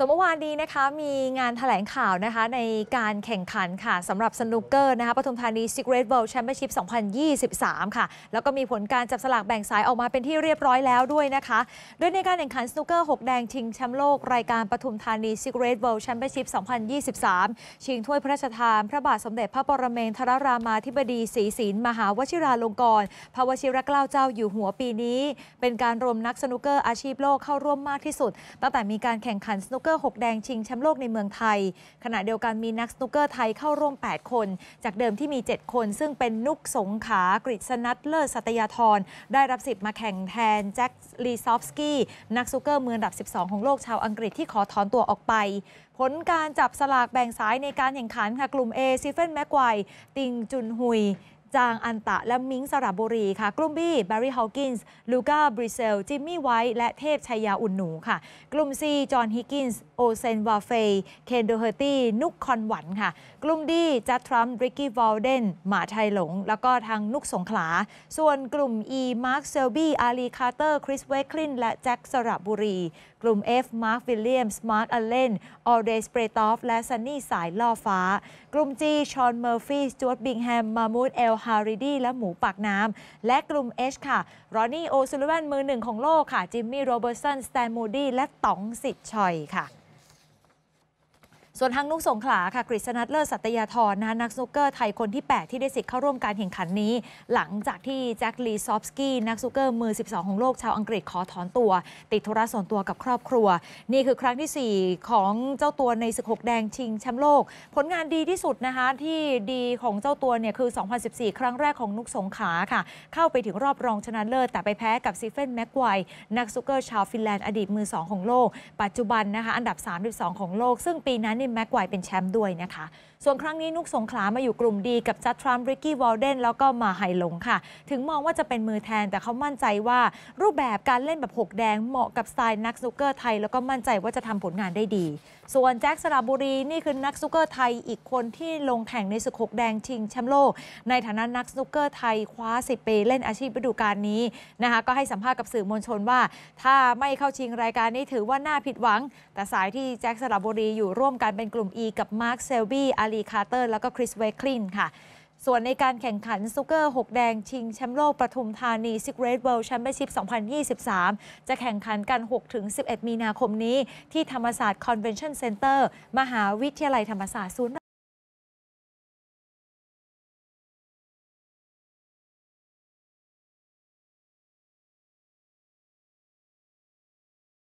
สมมติอวานนี้นะคะมีงานถแถลงข่าวนะคะในการแข่งขันค่ะสำหรับสนุกเกอร์นะคะปทุมธานี Secret World Championship 2023 ค่ะแล้วก็มีผลการจับสลากแบ่งสาย ออกมาเป็นที่เรียบร้อยแล้วด้วยนะคะ โดยในการแข่งขันสนุกเกอร์ 6 แดงชิงแชมป์โลก รายการปทุมธานี Secret World Championship 2023 ชิงถ้วยพระราชทาน พระบาทสมเด็จพระปรเมนทรรามาธิบดีศรีศิลมหาวชิราลงกรณ์พระวชิรเกล้าเจ้า อยู่หัวปีนี้ เป็นการรวมนักสนุกเกอร์อาชีพโลกเข้าร่วมมากที่สุด ตั้งแต่มีการแข่งขันสนุกเกอร์กเกอร์6แดงชิงแชมป์โลกในเมืองไทย ขณะเดียวกันมีนักสนุกเกอร์ไทยเข้าร่วม 8 คน จากเดิมที่มี 7 คน ซึ่งเป็นนุกสงขากริชนัทเลิศสัตยาธร ได้รับสิทธิ์มาแข่งแทนแจ็คลีซอฟสกี้นักสนุกเกอร์มืออันดับ 12 ของโลกชาวอังกฤษที่ขอถอนตัวออกไป ผลการจับสลากแบ่งสายในการแข่งขันค่ะกลุ่ม A ซิเฟนแม็กไกวติงจุนฮุยจางอันตะและมิงสระบุรีค่ะ กลุ่มบีแบร์รี่ฮอลกินส์ลูก้าบริเซลจิมมี่ไวท์และเทพชายาอุ่นหนูค่ะ กลุ่มซีจอห์นฮิกกินส์โอเซนวาเฟย์เคนโดเฮอร์ตี้นุกคอนหวันค่ะ กลุ่มดีจัดทรัมป์ริกกี้วอลเดนหมาไทยหลง แล้วก็ทางนุกสงขลา ส่วนกลุ่ม E มาร์คเซลบี้อาลีคาร์เตอร์คริสเวคลินและแจ็คสระบุรี กลุ่ม F มาร์ควิลเลียมส์มาร์คอเลนออเดสเปรตอฟและซันนี่สายล่อฟ้า กลุ่ม G ชอนเมอร์ฟี่จูดบิงแฮมมามูดเอลฮาริดีและหมูปากน้ำและกลุ่ม H ค่ะ รอนนี่ โอซูลเวนมือหนึ่งของโลกค่ะ จิมมี่ โรเบอร์สันสแตนมูดี้และต๋องสิทธิ์ชอยค่ะส่วนทางนุกสงขลาค่ะกฤษณัทเลิศสัตยาธรนะนักสนุกเกอร์ไทยคนที่8ที่ได้สิทธิ์เข้าร่วมการแข่งขันนี้ หลังจากที่แจ็คลีซอฟสกี้ นักสนุกเกอร์มือ 12 ของโลกชาวอังกฤษขอถอนตัว ติดธุระส่วนตัวกับครอบครัว นี่คือครั้งที่ 4 ของเจ้าตัวในศึกหกแดง ชิงแชมป์โลก ผลงานดีที่สุดนะคะที่ดีของเจ้าตัวเนี่ยคือ 2014 ครั้งแรกของนุกสงขาค่ะ เข้าไปถึงรอบรองชนะเลิศแต่ไปแพ้กับซีเฟนแม็กไวนักสนุกเกอร์ชาวฟินแลนด์อดีตมือ2ของโลก ปัจจุบันนะคะอันดับ32ของโลกซึ่งปีนั้นแม็กไกวเป็นแชมป์ด้วยนะคะ ส่วนครั้งนี้นุกสงขลามาอยู่กลุ่มดีกับจัดทรัมป์ริกกี้วอลเดนแล้วก็มาไฮหลงค่ะ ถึงมองว่าจะเป็นมือแทน แต่เขามั่นใจว่ารูปแบบการเล่นแบบหกแดง เหมาะกับสไตล์นักุกเกอร์ไทย แล้วก็มั่นใจว่าจะทำผลงานได้ดี ส่วนแจ็คสระบุรีนี่คือนักุกเกอร์ไทย อีกคนที่ลงแข่งในศึกหกแดงชิงแชมป์โลก ในฐานะนักุกเกอร์ไทยคว้า10ปีเล่นอาชีพฤดูกาลนี้นะคะก็ให้สัมภาษณ์กับสื่อมวลชนว่า ถ้าไม่เข้าชิงรายการนี้ถือว่าน่าผิดหวัง แต่สายที่แจ็คสระบุรีอยู่ร่วมกันเป็นกลุ่ม E กับมาร์คเซลบี้ อาลีคาร์เตอร์แล้วก็คริสเวคลินค่ะ ส่วนในการแข่งขันซูเกอร์ 6 แดงชิงแชมป์โลกปทุมธานีซิกเรดเวิลด์แชมเปี้ยนชิพ2023 จะแข่งขันกัน 6-11 มีนาคมนี้ ที่ธรรมศาสตร์คอนเวนชั่นเซ็นเตอร์มหาวิทยาลัยธรรมศาสตร์ศูนย์